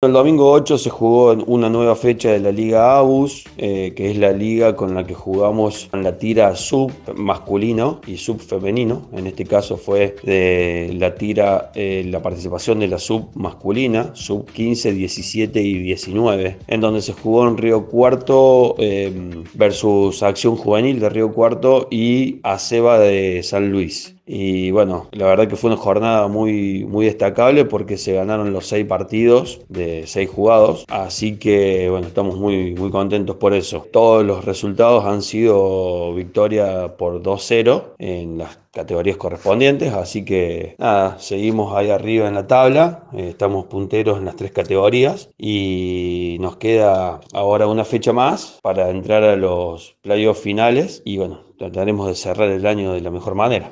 El domingo 8 se jugó una nueva fecha de la Liga ABUS, eh, que es la liga con la que jugamos en la tira sub masculino y sub femenino. En este caso fue de la tira eh, la participación de la sub masculina, sub 15, 17 y 19, en donde se jugó en Río Cuarto eh, versus Acción Juvenil de Río Cuarto y Aceba de San Luis. Y bueno, la verdad que fue una jornada muy, muy destacable porque se ganaron los seis partidos de seis jugados. Así que bueno, estamos muy, muy contentos por eso. Todos los resultados han sido victoria por 2-0 en las categorías correspondientes, así que nada, seguimos ahí arriba en la tabla, eh, estamos punteros en las tres categorías y nos queda ahora una fecha más para entrar a los playoffs finales y bueno, trataremos de cerrar el año de la mejor manera.